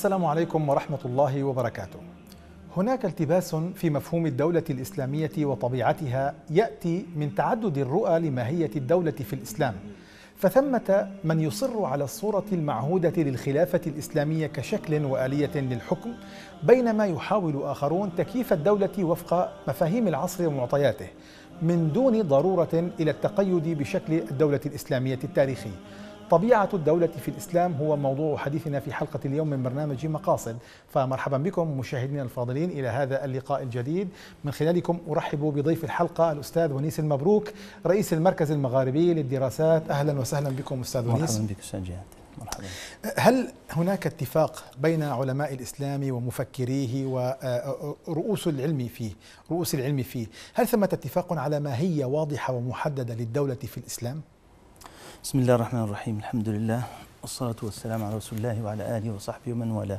السلام عليكم ورحمة الله وبركاته. هناك التباس في مفهوم الدولة الإسلامية وطبيعتها يأتي من تعدد الرؤى لماهية الدولة في الإسلام. فثمة من يصر على الصورة المعهودة للخلافة الإسلامية كشكل وآلية للحكم، بينما يحاول آخرون تكييف الدولة وفق مفاهيم العصر ومعطياته، من دون ضرورة إلى التقيد بشكل الدولة الإسلامية التاريخي. طبيعة الدولة في الإسلام هو موضوع حديثنا في حلقة اليوم من برنامج مقاصد فمرحبا بكم مشاهدينا الفاضلين إلى هذا اللقاء الجديد من خلالكم أرحب بضيف الحلقة الأستاذ ونيس المبروك رئيس المركز المغاربي للدراسات أهلا وسهلا بكم أستاذ ونيس مرحبا بك أستاذ جهاد مرحبا هل هناك اتفاق بين علماء الإسلام ومفكريه ورؤوس آه، العلم فيه رؤوس العلم فيه هل ثمة اتفاق على ما هي واضحة ومحددة للدولة في الإسلام؟ بسم الله الرحمن الرحيم الحمد لله والصلاة والسلام على رسول الله وعلى آله وصحبه ومن والاه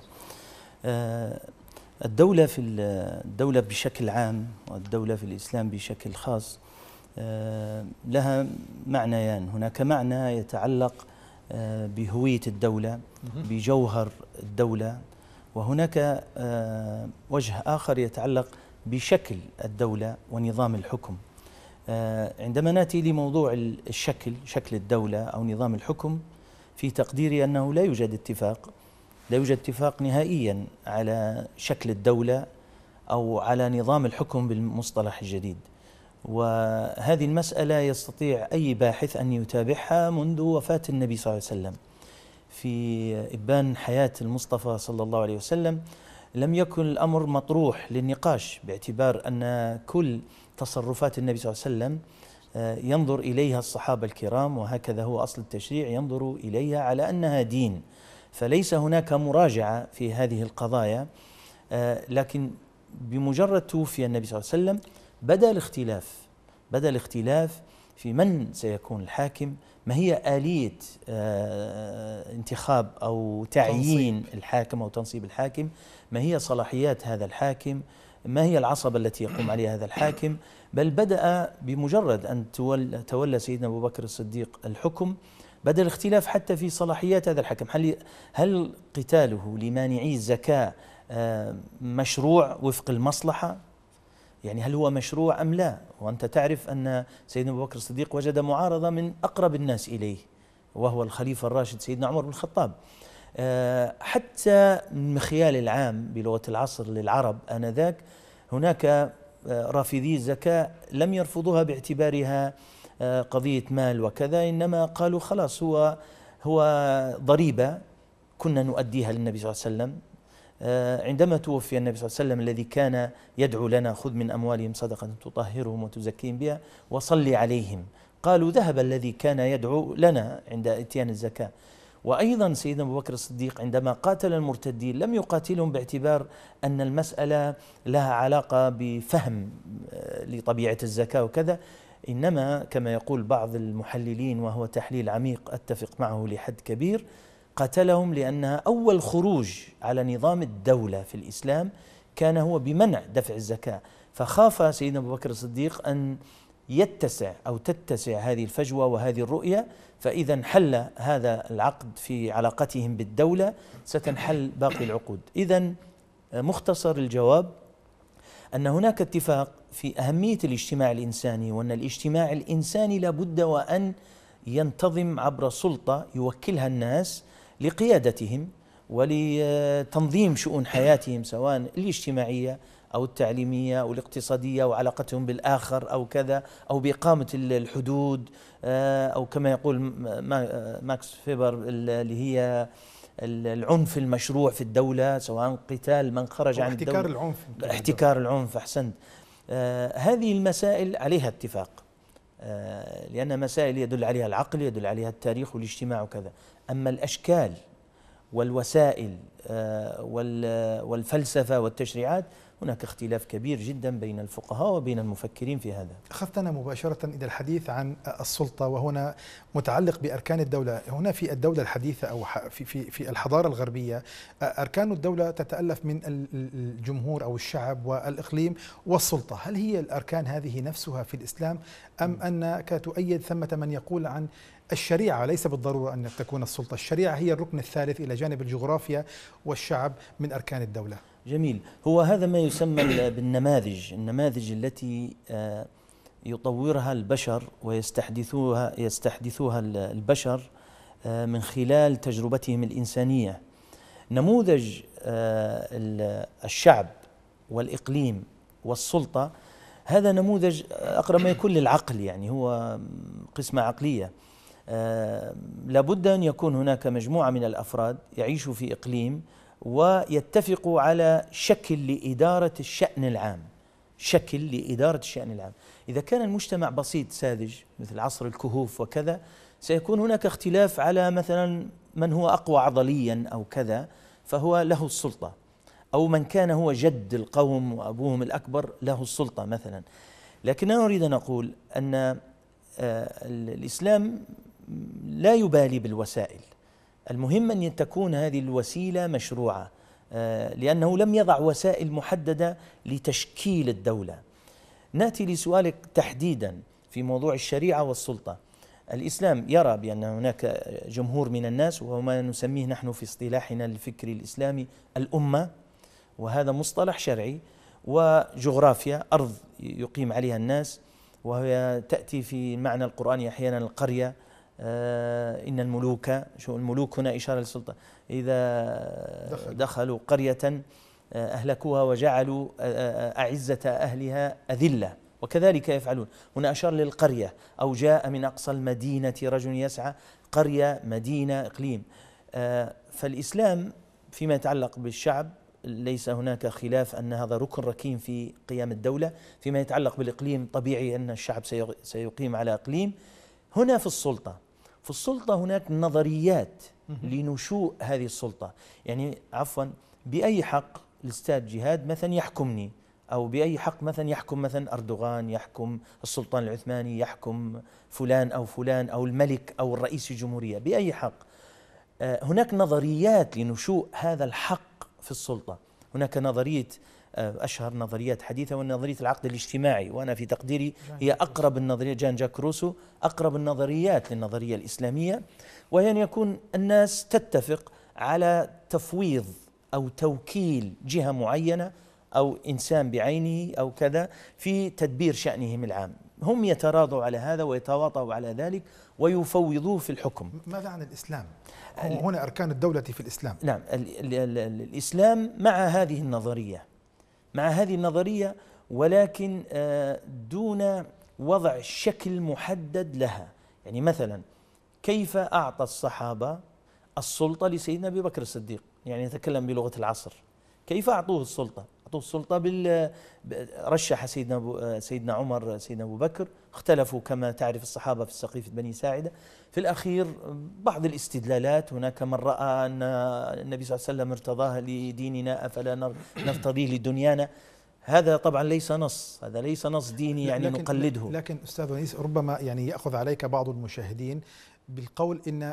الدولة في الدولة بشكل عام والدولة في الإسلام بشكل خاص لها معنيان هناك معنى يتعلق بهوية الدولة بجوهر الدولة وهناك وجه آخر يتعلق بشكل الدولة ونظام الحكم آه، عندما ناتي لموضوع الشكل شكل الدوله او نظام الحكم في تقديري انه لا يوجد اتفاق لا يوجد اتفاق نهائيا على شكل الدوله او على نظام الحكم بالمصطلح الجديد وهذه المساله يستطيع اي باحث ان يتابعها منذ وفاه النبي صلى الله عليه وسلم في ابان حياه المصطفى صلى الله عليه وسلم لم يكن الامر مطروح للنقاش باعتبار ان كل تصرفات النبي صلى الله عليه وسلم آه، ينظر إليها الصحابة الكرام وهكذا هو أصل التشريع ينظر إليها على أنها دين فليس هناك مراجعة في هذه القضايا آه، لكن بمجرد توفي النبي صلى الله عليه وسلم بدا الاختلاف بدا الاختلاف في من سيكون الحاكم ما هي آلية آه، انتخاب أو تعيين تنصيب. الحاكم أو تنصيب الحاكم ما هي صلاحيات هذا الحاكم ما هي العصبة التي يقوم عليها هذا الحاكم بل بدأ بمجرد أن تولى سيدنا أبو بكر الصديق الحكم بدأ الاختلاف حتى في صلاحيات هذا الحكم هل, هل قتاله لمانعي الزكاة آه، مشروع وفق المصلحة يعني هل هو مشروع أم لا وأنت تعرف أن سيدنا أبو بكر الصديق وجد معارضة من أقرب الناس إليه وهو الخليفة الراشد سيدنا عمر بن الخطاب آه، حتى المخيال العام بلغة العصر للعرب آنذاك هناك آه، رافضي الزكاة لم يرفضوها باعتبارها آه، قضية مال وكذا إنما قالوا خلاص هو هو ضريبة كنا نؤديها للنبي صلى الله عليه وسلم عندما توفي النبي صلى الله عليه وسلم الذي كان يدعو لنا خذ من أموالهم صدقة تطهرهم وتزكيهم بها وصل عليهم قالوا ذهب الذي كان يدعو لنا عند إتيان الزكاة وأيضا سيدنا أبو بكر الصديق عندما قاتل المرتدين لم يقاتلهم باعتبار أن المسألة لها علاقة بفهم آه، لطبيعة الزكاة وكذا إنما كما يقول بعض المحللين وهو تحليل عميق أتفق معه لحد كبير قتلهم لأنها أول خروج على نظام الدولة في الإسلام كان هو بمنع دفع الزكاة فخاف سيدنا أبو بكر الصديق أن يتسع أو تتسع هذه الفجوة وهذه الرؤية فإذا انحل هذا العقد في علاقتهم بالدولة ستنحل باقي العقود إذا مختصر الجواب أن هناك اتفاق في أهمية الاجتماع الإنساني وأن الاجتماع الإنساني لابد وأن ينتظم عبر سلطة يوكلها الناس لقيادتهم ولتنظيم شؤون حياتهم سواء الاجتماعية أو التعليمية أو الاقتصادية أو علاقتهم بالآخر أو كذا أو بإقامة الحدود آه، أو كما يقول آه، ماكس فيبر اللي هي العنف المشروع في الدولة سواء قتال من خرج عن الدولة احتكار العنف احتكار العنف أحسنت آه، هذه المسائل عليها اتفاق لأن مسائل يدل عليها العقل يدل عليها التاريخ والاجتماع وكذا أما الأشكال والوسائل والفلسفة والتشريعات هناك اختلاف كبير جدا بين الفقهاء وبين المفكرين في هذا أخذتنا مباشرة إلى الحديث عن السلطة وهنا متعلق بأركان الدولة هنا في الدولة الحديثة أو في, في, في الحضارة الغربية أركان الدولة تتألف من الجمهور أو الشعب والإقليم والسلطة هل هي الأركان هذه نفسها في الإسلام أم أنك تؤيد ثمة من يقول عن الشريعة ليس بالضرورة أن تكون السلطة الشريعة هي الركن الثالث إلى جانب الجغرافيا والشعب من أركان الدولة جميل هو هذا ما يسمى بالنماذج النماذج التي آه، يطورها البشر ويستحدثوها يستحدثوها البشر آه، من خلال تجربتهم الإنسانية نموذج آه، الشعب والإقليم والسلطة هذا نموذج أقرب ما يكون للعقل يعني هو قسمة عقلية لابد أن يكون هناك مجموعة من الأفراد يعيشوا في إقليم ويتفقوا على شكل لإدارة الشأن العام شكل لإدارة الشأن العام إذا كان المجتمع بسيط ساذج مثل عصر الكهوف وكذا سيكون هناك اختلاف على مثلا من هو أقوى عضليا أو كذا فهو له السلطة أو من كان هو جد القوم وأبوهم الأكبر له السلطة مثلا لكن أنا أريد أن أقول أن آه، الإسلام لا يبالي بالوسائل المهم أن تكون هذه الوسيلة مشروعة آه، لأنه لم يضع وسائل محددة لتشكيل الدولة ناتي لسؤالك تحديدا في موضوع الشريعة والسلطة الإسلام يرى بأن هناك جمهور من الناس وهو ما نسميه نحن في اصطلاحنا الفكري الإسلامي الأمة وهذا مصطلح شرعي وجغرافيا أرض يقيم عليها الناس وهي تأتي في معنى القرآن أحيانا القرية آه، إن الملوك شو الملوك هنا إشارة للسلطة إذا دخل. دخلوا قرية آه، أهلكوها وجعلوا آه، أعزة أهلها أذلة وكذلك يفعلون هنا أشار للقرية أو جاء من أقصى المدينة رجل يسعى قرية مدينة إقليم فالإسلام فيما يتعلق بالشعب ليس هناك خلاف أن هذا ركن ركين في قيام الدولة فيما يتعلق بالإقليم طبيعي أن الشعب سيقيم على إقليم هنا في السلطة في السلطة هناك نظريات لنشوء هذه السلطة يعني عفوا بأي حق الأستاذ جهاد مثلا يحكمني أو بأي حق مثلا يحكم مثلا أردوغان يحكم السلطان العثماني يحكم فلان أو فلان أو الملك أو الرئيس الجمهورية بأي حق آه، هناك نظريات لنشوء هذا الحق في السلطة هناك نظرية آه، أشهر نظريات حديثة ونظرية العقد الاجتماعي وأنا في تقديري هي أقرب النظريات جان جاك روسو أقرب النظريات للنظرية الإسلامية وهي أن يكون الناس تتفق على تفويض أو توكيل جهة معينة أو إنسان بعينه أو كذا في تدبير شأنهم العام هم يتراضوا على هذا ويتواطوا على ذلك ويفوضوه في الحكم ماذا عن الإسلام؟ هنا أركان الدولة في الإسلام نعم الـ الـ الـ الإسلام مع هذه النظرية مع هذه النظرية ولكن آه، دون وضع شكل محدد لها يعني مثلا كيف أعطى الصحابة السلطة لسيدنا أبي بكر الصديق يعني نتكلم بلغة العصر كيف أعطوه السلطة قطب السلطه بال رشح سيدنا أبو سيدنا عمر سيدنا ابو بكر اختلفوا كما تعرف الصحابه في السقيفه بني ساعده في الاخير بعض الاستدلالات هناك من راى ان النبي صلى الله عليه وسلم ارتضاه لديننا افلا نرتضيه لدنيانا هذا طبعا ليس نص هذا ليس نص ديني يعني لكن نقلده لكن استاذ انيس ربما يعني ياخذ عليك بعض المشاهدين بالقول ان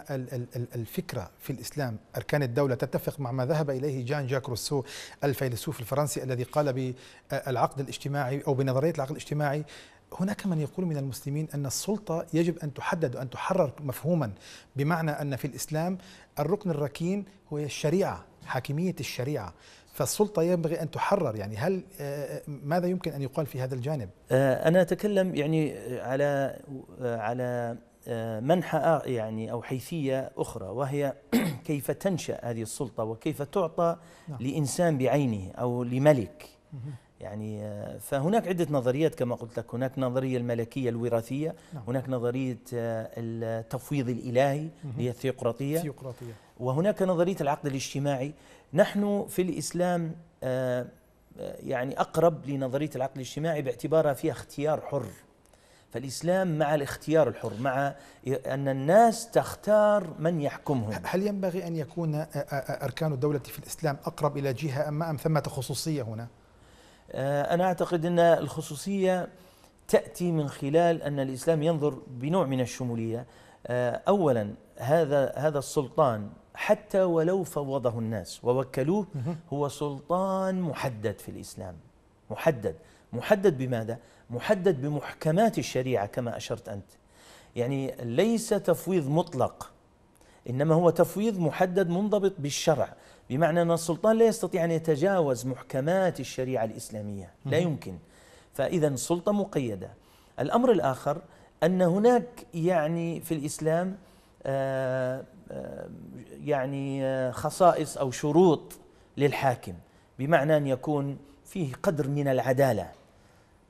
الفكره في الاسلام اركان الدوله تتفق مع ما ذهب اليه جان جاك روسو الفيلسوف الفرنسي الذي قال بالعقد الاجتماعي او بنظريه العقد الاجتماعي هناك من يقول من المسلمين ان السلطه يجب ان تحدد وان تحرر مفهوما بمعنى ان في الاسلام الركن الركين هو الشريعه حاكميه الشريعه فالسلطة ينبغي أن تحرر يعني هل آه، آه، ماذا يمكن أن يقال في هذا الجانب؟ آه، أنا أتكلم يعني على على منحى يعني أو حيثية أخرى وهي كيف تنشأ هذه السلطة وكيف تعطى نعم. لإنسان بعينه أو لملك يعني فهناك عدة نظريات كما قلت لك هناك نظرية الملكية الوراثية نعم. هناك نظرية آه، التفويض الإلهي هي الثيوقراطية الثيوقراطية وهناك نظرية العقد الاجتماعي نحن في الإسلام آه، آه، يعني أقرب لنظرية العقد الاجتماعي باعتبارها فيها اختيار حر فالإسلام مع الاختيار الحر مع أن الناس تختار من يحكمهم هل ينبغي أن يكون أركان الدولة في الإسلام أقرب إلى جهة أم أم ثمة خصوصية هنا؟ آه، أنا أعتقد أن الخصوصية تأتي من خلال أن الإسلام ينظر بنوع من الشمولية آه، أولا هذا هذا السلطان حتى ولو فوضه الناس ووكلوه هو سلطان محدد في الإسلام محدد محدد بماذا؟ محدد بمحكمات الشريعه كما اشرت انت يعني ليس تفويض مطلق انما هو تفويض محدد منضبط بالشرع بمعنى ان السلطان لا يستطيع ان يتجاوز محكمات الشريعه الاسلاميه لا يمكن فاذا السلطه مقيده الامر الاخر ان هناك يعني في الاسلام آه، آه، يعني آه، خصائص او شروط للحاكم بمعنى ان يكون فيه قدر من العداله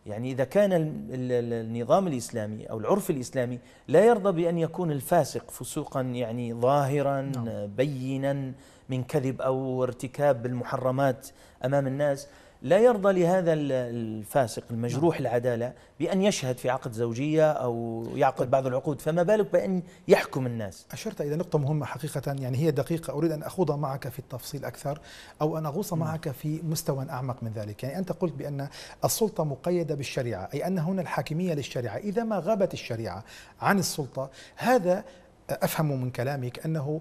يعني إذا كان النظام الإسلامي أو العرف الإسلامي لا يرضى بأن يكون الفاسق فسوقا يعني ظاهرا نعم. بينا من كذب أو ارتكاب المحرمات أمام الناس لا يرضى لهذا الفاسق المجروح نعم. العدالة بأن يشهد في عقد زوجية أو يعقد بعض العقود فما بالك بأن يحكم الناس أشرت إلى نقطة مهمة حقيقة يعني هي دقيقة أريد أن أخوض معك في التفصيل أكثر أو أن أغوص نعم. معك في مستوى أعمق من ذلك يعني أنت قلت بأن السلطة مقيدة بالشريعة أي أن هنا الحاكمية للشريعة إذا ما غابت الشريعة عن السلطة هذا افهم من كلامك انه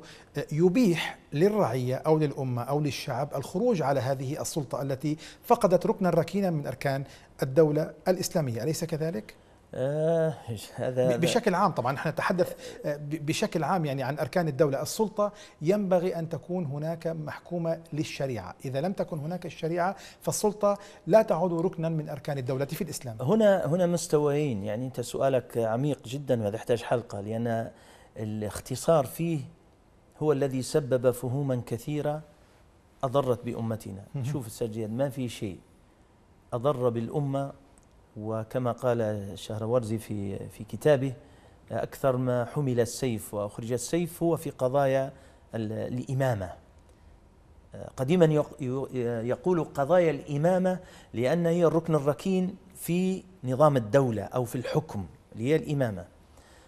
يبيح للرعيه او للامه او للشعب الخروج على هذه السلطه التي فقدت ركنا ركينا من اركان الدوله الاسلاميه، اليس كذلك؟ آه، هذا بشكل عام طبعا نحن نتحدث آه، بشكل عام يعني عن اركان الدوله، السلطه ينبغي ان تكون هناك محكومه للشريعه، اذا لم تكن هناك الشريعه فالسلطه لا تعود ركنا من اركان الدوله في الاسلام. هنا هنا مستويين يعني انت سؤالك عميق جدا وهذا يحتاج حلقه لان الاختصار فيه هو الذي سبب فهوما كثيرة أضرت بأمتنا شوف السجيد ما في شيء أضر بالأمة وكما قال شهرورزي في في كتابه أكثر ما حمل السيف وأخرج السيف هو في قضايا الإمامة قديما يقول قضايا الإمامة لأن هي الركن الركين في نظام الدولة أو في الحكم اللي هي الإمامة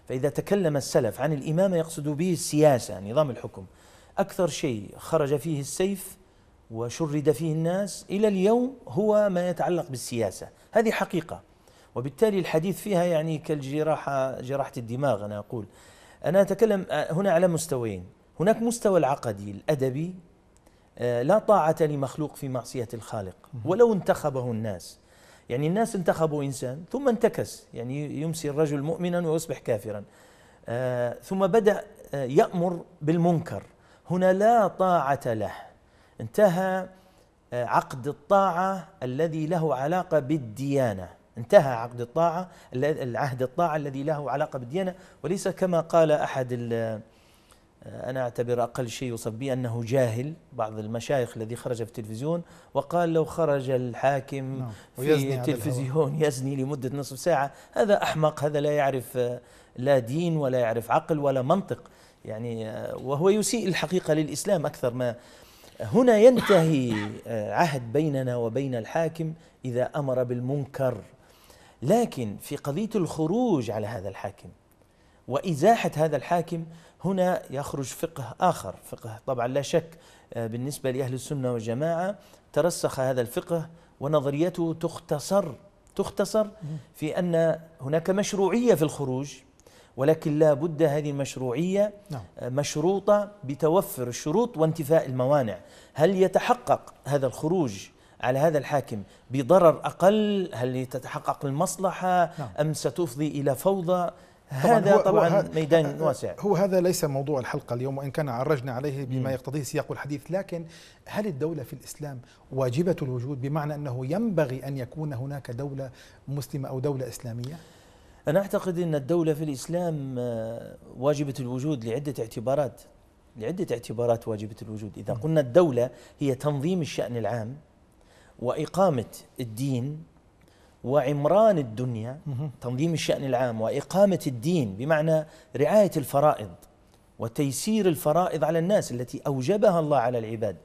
فإذا تكلم السلف عن الإمامة يقصد به السياسة نظام الحكم أكثر شيء خرج فيه السيف وشرد فيه الناس إلى اليوم هو ما يتعلق بالسياسة هذه حقيقة وبالتالي الحديث فيها يعني كالجراحة جراحة الدماغ أنا أقول أنا أتكلم آه، هنا على مستويين هناك مستوى العقدي الأدبي آه، لا طاعة لمخلوق في معصية الخالق ولو انتخبه الناس يعني الناس انتخبوا إنسان ثم انتكس يعني يمسي الرجل مؤمنا ويصبح كافرا آه ثم بدأ آه، يأمر بالمنكر هنا لا طاعة له انتهى آه، عقد الطاعة الذي له علاقة بالديانة انتهى عقد الطاعة العهد الطاعة الذي له علاقة بالديانة وليس كما قال أحد آه، أنا أعتبر أقل شيء يوصف به أنه جاهل بعض المشايخ الذي خرج في التلفزيون وقال لو خرج الحاكم نعم، في التلفزيون يزني لمدة نصف ساعة هذا أحمق هذا لا يعرف آه، لا دين ولا يعرف عقل ولا منطق يعني آه، وهو يسيء الحقيقة للإسلام أكثر ما هنا ينتهي عهد بيننا وبين الحاكم إذا أمر بالمنكر لكن في قضية الخروج على هذا الحاكم وإزاحة هذا الحاكم هنا يخرج فقه آخر فقه طبعا لا شك آه، بالنسبة لأهل السنة والجماعة ترسخ هذا الفقه ونظريته تختصر تختصر في أن هناك مشروعية في الخروج ولكن لا بد هذه المشروعية نعم. آه، مشروطة بتوفر الشروط وانتفاء الموانع هل يتحقق هذا الخروج على هذا الحاكم بضرر أقل هل تتحقق المصلحة نعم. أم ستفضي إلى فوضى هذا طبعا ميدان آه، آه، واسع هو هذا ليس موضوع الحلقه اليوم وان كان عرجنا عليه بما يقتضيه سياق الحديث لكن هل الدوله في الاسلام واجبه الوجود بمعنى انه ينبغي ان يكون هناك دوله مسلمه او دوله اسلاميه؟ انا اعتقد ان الدوله في الاسلام آه، واجبه الوجود لعده اعتبارات لعده اعتبارات واجبه الوجود، اذا قلنا الدوله هي تنظيم الشان العام واقامه الدين وعمران الدنيا تنظيم الشأن العام وإقامة الدين بمعنى رعاية الفرائض وتيسير الفرائض على الناس التي أوجبها الله على العباد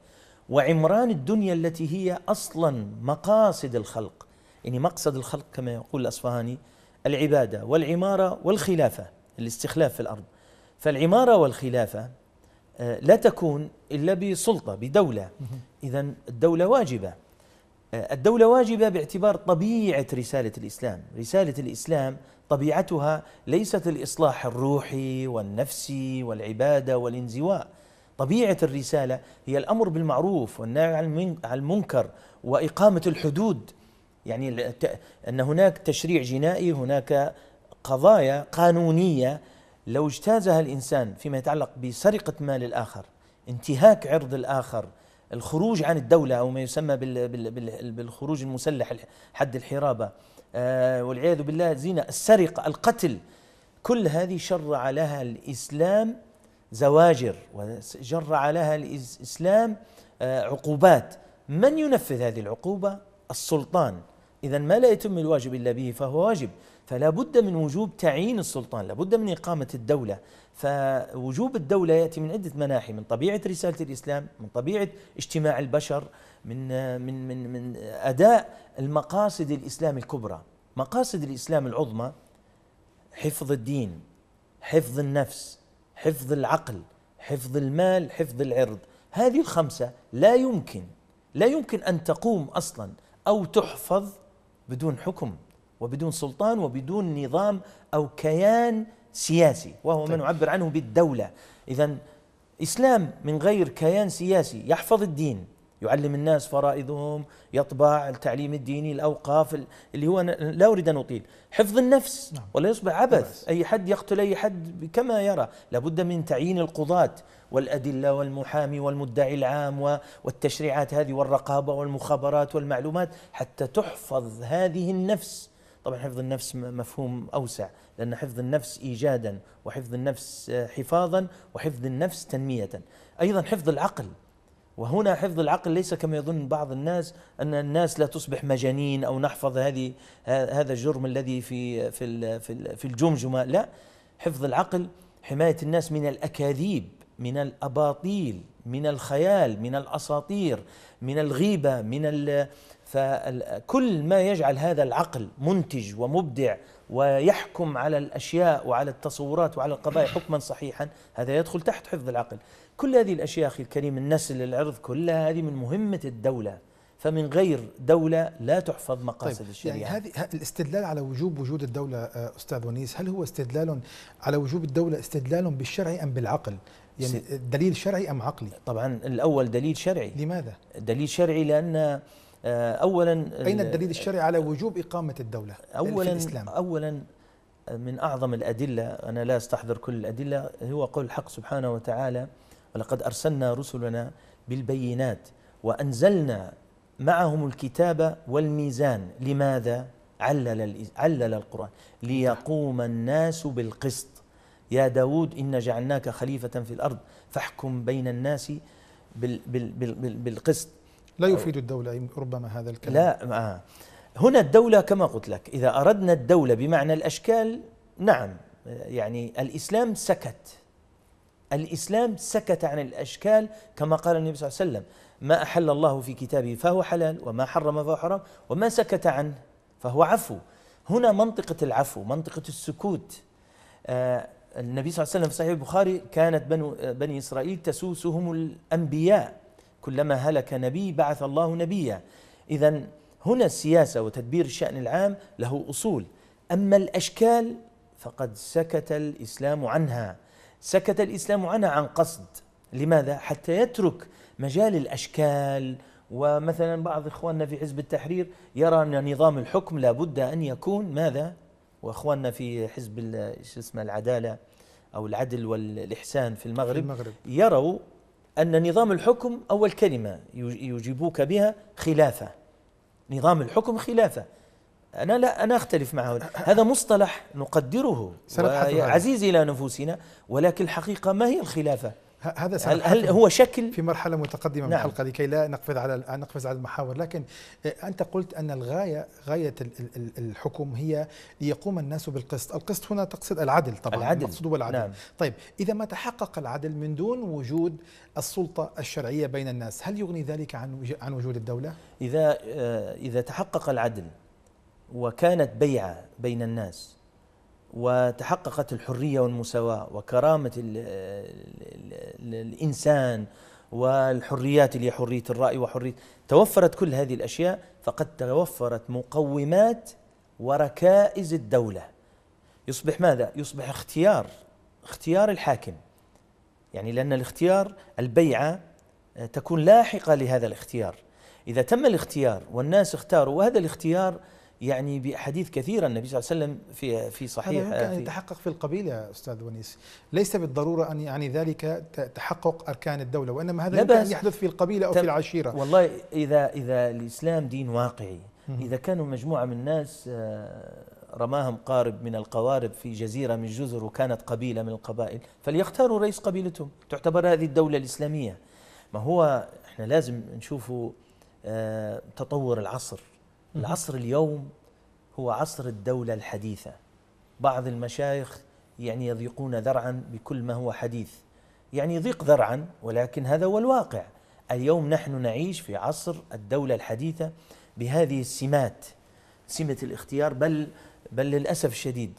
وعمران الدنيا التي هي أصلا مقاصد الخلق يعني مقصد الخلق كما يقول الأصفهاني العبادة والعمارة والخلافة الاستخلاف في الأرض فالعمارة والخلافة آه، لا تكون إلا بسلطة بدولة إذا الدولة واجبة الدولة واجبة باعتبار طبيعة رسالة الإسلام رسالة الإسلام طبيعتها ليست الإصلاح الروحي والنفسي والعبادة والانزواء طبيعة الرسالة هي الأمر بالمعروف والنهي عن المنكر وإقامة الحدود يعني أن هناك تشريع جنائي هناك قضايا قانونية لو اجتازها الإنسان فيما يتعلق بسرقة مال الآخر انتهاك عرض الآخر الخروج عن الدولة أو ما يسمى بالخروج المسلح حد الحرابة آه، والعياذ بالله زينة السرقة القتل كل هذه شرع لها الإسلام زواجر وجرع لها الإسلام آه، عقوبات من ينفذ هذه العقوبة؟ السلطان إذا ما لا يتم الواجب إلا به فهو واجب فلا بد من وجوب تعيين السلطان لا بد من إقامة الدولة فوجوب الدولة يأتي من عدة مناحي من طبيعة رسالة الإسلام من طبيعة اجتماع البشر من, من, من, من أداء المقاصد الإسلام الكبرى مقاصد الإسلام العظمى حفظ الدين حفظ النفس حفظ العقل حفظ المال حفظ العرض هذه الخمسة لا يمكن لا يمكن أن تقوم أصلا أو تحفظ بدون حكم وبدون سلطان وبدون نظام أو كيان سياسي وهو طيب. ما نعبر عنه بالدولة إذا إسلام من غير كيان سياسي يحفظ الدين يعلم الناس فرائضهم يطبع التعليم الديني الأوقاف اللي هو لا أريد أن أطيل حفظ النفس نعم. ولا يصبح عبث نعم. أي حد يقتل أي حد كما يرى لابد من تعيين القضاة والأدلة والمحامي والمدعي العام والتشريعات هذه والرقابة والمخابرات والمعلومات حتى تحفظ هذه النفس طبعا حفظ النفس مفهوم أوسع لأن حفظ النفس إيجادا وحفظ النفس آه، حفاظا وحفظ النفس تنمية أيضا حفظ العقل وهنا حفظ العقل ليس كما يظن بعض الناس ان الناس لا تصبح مجانين او نحفظ هذه هذا الجرم الذي في في في الجمجمه لا حفظ العقل حمايه الناس من الاكاذيب من الاباطيل من الخيال من الاساطير من الغيبه من فكل ما يجعل هذا العقل منتج ومبدع ويحكم على الاشياء وعلى التصورات وعلى القضايا حكما صحيحا هذا يدخل تحت حفظ العقل كل هذه الاشياء اخي الكريم النسل العرض كلها هذه من مهمه الدوله فمن غير دولة لا تحفظ مقاصد طيب يعني الشريعة يعني هذه الاستدلال على وجوب وجود الدولة أستاذ ونيس هل هو استدلال على وجوب الدولة استدلال بالشرع أم بالعقل يعني دليل شرعي أم عقلي؟ طبعا الأول دليل شرعي لماذا؟ دليل شرعي لأن آه، أولا أين الدليل الشرعي على وجوب إقامة الدولة أولا في الإسلام؟ أولا من أعظم الأدلة أنا لا أستحضر كل الأدلة هو قول الحق سبحانه وتعالى ولقد أرسلنا رسلنا بالبينات وأنزلنا معهم الكتاب والميزان لماذا؟ علل, علل القرآن ليقوم الناس بالقسط يا داود إن جعلناك خليفة في الأرض فاحكم بين الناس بال بال بال بالقسط لا يفيد الدولة ربما هذا الكلام لا آه. هنا الدولة كما قلت لك إذا أردنا الدولة بمعنى الأشكال نعم يعني الإسلام سكت الإسلام سكت عن الأشكال كما قال النبي صلى الله عليه وسلم ما أحل الله في كتابه فهو حلال وما حرم فهو حرام وما سكت عنه فهو عفو هنا منطقة العفو منطقة السكوت آه النبي صلى الله عليه وسلم في صحيح البخاري كانت بنو بني إسرائيل تسوسهم الأنبياء كلما هلك نبي بعث الله نبيا إذا هنا السياسة وتدبير الشأن العام له أصول أما الأشكال فقد سكت الإسلام عنها سكت الإسلام عنها عن قصد لماذا؟ حتى يترك مجال الأشكال ومثلا بعض إخواننا في حزب التحرير يرى أن نظام الحكم لابد أن يكون ماذا؟ واخواننا في حزب شو اسمه العداله او العدل والاحسان في المغرب, في المغرب يروا ان نظام الحكم اول كلمه يجيبوك بها خلافه نظام الحكم خلافه انا لا انا اختلف معه هذا مصطلح نقدره عزيز الى نفوسنا ولكن الحقيقه ما هي الخلافه هذا هل, هل هو شكل في مرحله متقدمه نعم. من الحلقه لكي لا نقفز على نقفز على المحاور لكن آه، انت قلت ان الغايه غايه الحكم هي ليقوم الناس بالقسط القسط هنا تقصد العدل طبعا العدل. المقصود هو العدل نعم. طيب اذا ما تحقق العدل من دون وجود السلطه الشرعيه بين الناس هل يغني ذلك عن عن وجود الدوله اذا آه، اذا تحقق العدل وكانت بيعه بين الناس وتحققت الحريه والمساواه وكرامه الـ الـ الـ الانسان والحريات اللي هي حريه الراي وحريه توفرت كل هذه الاشياء فقد توفرت مقومات وركائز الدوله يصبح ماذا؟ يصبح اختيار اختيار الحاكم يعني لان الاختيار البيعه آه، تكون لاحقه لهذا الاختيار اذا تم الاختيار والناس اختاروا وهذا الاختيار يعني باحاديث كثيره النبي صلى الله عليه وسلم في في صحيح هذا يمكن ان يتحقق في القبيله يا استاذ ونيس، ليس بالضروره ان يعني ذلك تحقق اركان الدوله وانما هذا يمكن ان يحدث في القبيله او في العشيره والله اذا اذا الاسلام دين واقعي اذا كانوا مجموعه من الناس آه، رماهم قارب من القوارب في جزيرة من جزر وكانت قبيلة من القبائل فليختاروا رئيس قبيلتهم تعتبر هذه الدولة الإسلامية ما هو احنا لازم نشوفه آه، تطور العصر العصر اليوم هو عصر الدولة الحديثة بعض المشايخ يعني يضيقون ذرعا بكل ما هو حديث يعني يضيق ذرعا ولكن هذا هو الواقع اليوم نحن نعيش في عصر الدولة الحديثة بهذه السمات سمة الاختيار بل بل للأسف الشديد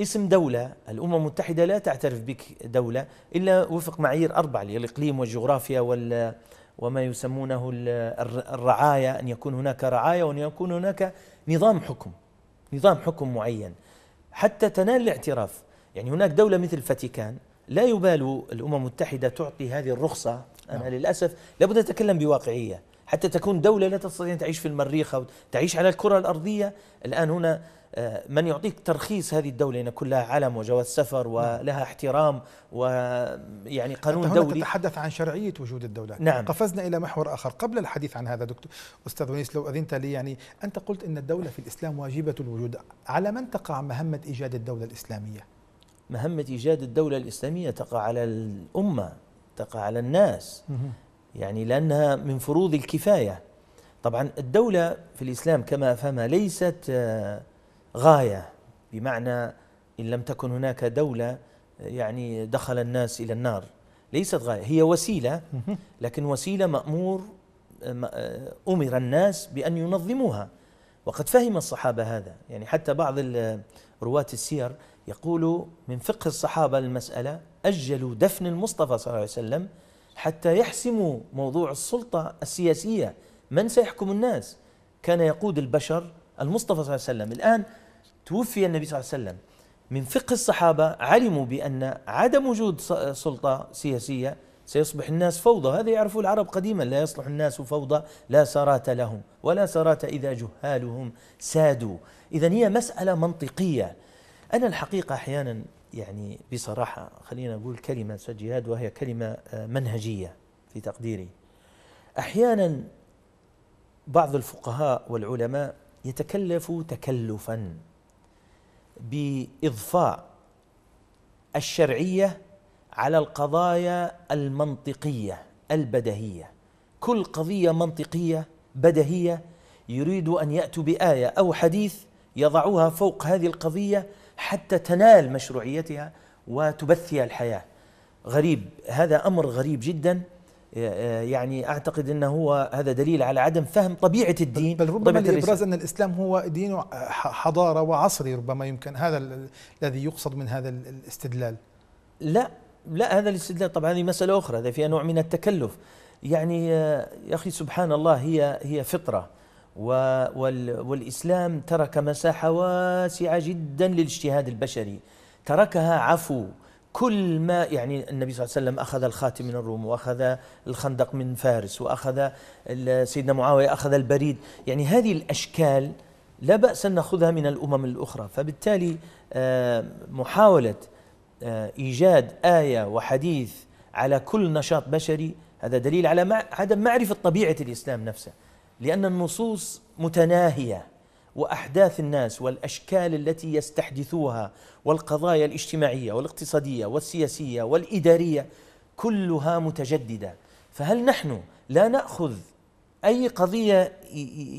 اسم دولة الأمم المتحدة لا تعترف بك دولة إلا وفق معايير أربعة للإقليم والجغرافيا وال وما يسمونه الرعاية أن يكون هناك رعاية وأن يكون هناك نظام حكم نظام حكم معين حتى تنال الاعتراف يعني هناك دولة مثل الفاتيكان لا يبال الأمم المتحدة تعطي هذه الرخصة أنا نعم. للأسف لابد أتكلم بواقعية حتى تكون دولة لا تستطيع أن تعيش في المريخ أو تعيش على الكرة الأرضية الآن هنا آه، من يعطيك ترخيص هذه الدولة لأن كلها علم وجواز سفر نعم. ولها احترام ويعني قانون هنا دولي تتحدث عن شرعية وجود الدولة نعم قفزنا إلى محور آخر قبل الحديث عن هذا دكتور أستاذ ونيس لو أذنت لي يعني أنت قلت أن الدولة في الإسلام واجبة الوجود على من تقع مهمة إيجاد الدولة الإسلامية؟ مهمة إيجاد الدولة الإسلامية تقع على الأمة تقع على الناس يعني لأنها من فروض الكفاية طبعا الدولة في الإسلام كما أفهمها ليست آه، غايه بمعنى ان لم تكن هناك دوله يعني دخل الناس الى النار ليست غايه هي وسيله لكن وسيله مامور امر الناس بان ينظموها وقد فهم الصحابه هذا يعني حتى بعض رواه السير يقول من فقه الصحابه المساله اجلوا دفن المصطفى صلى الله عليه وسلم حتى يحسموا موضوع السلطه السياسيه من سيحكم الناس كان يقود البشر المصطفى صلى الله عليه وسلم الان توفي النبي صلى الله عليه وسلم من فقه الصحابة علموا بأن عدم وجود سلطة سياسية سيصبح الناس فوضى هذا يعرفه العرب قديما لا يصلح الناس فوضى لا سرات لهم ولا سرات إذا جهالهم سادوا إذا هي مسألة منطقية أنا الحقيقة أحيانا يعني بصراحة خلينا أقول كلمة سجياد وهي كلمة آه، منهجية في تقديري أحيانا بعض الفقهاء والعلماء يتكلفوا تكلفا باضفاء الشرعيه على القضايا المنطقيه البدهيه كل قضيه منطقيه بدهيه يريد ان ياتوا بايه او حديث يضعوها فوق هذه القضيه حتى تنال مشروعيتها وتبثها الحياه غريب هذا امر غريب جدا آه، يعني اعتقد انه هو هذا دليل على عدم فهم طبيعه الدين بل ربما لابراز ان الاسلام هو دين حضاره وعصري ربما يمكن هذا الذي يقصد من هذا الاستدلال لا لا هذا الاستدلال طبعا هذه مساله اخرى هذا فيها نوع من التكلف يعني آه، يا اخي سبحان الله هي هي فطره والاسلام ترك مساحه واسعه جدا للاجتهاد البشري تركها عفو كل ما يعني النبي صلى الله عليه وسلم أخذ الخاتم من الروم وأخذ الخندق من فارس وأخذ سيدنا معاوية أخذ البريد يعني هذه الأشكال لا بأس أن نأخذها من الأمم الأخرى فبالتالي آه، محاولة آه، إيجاد آية وحديث على كل نشاط بشري هذا دليل على عدم معرفة طبيعة الإسلام نفسه لأن النصوص متناهية واحداث الناس والاشكال التي يستحدثوها والقضايا الاجتماعيه والاقتصاديه والسياسيه والاداريه كلها متجدده فهل نحن لا ناخذ اي قضيه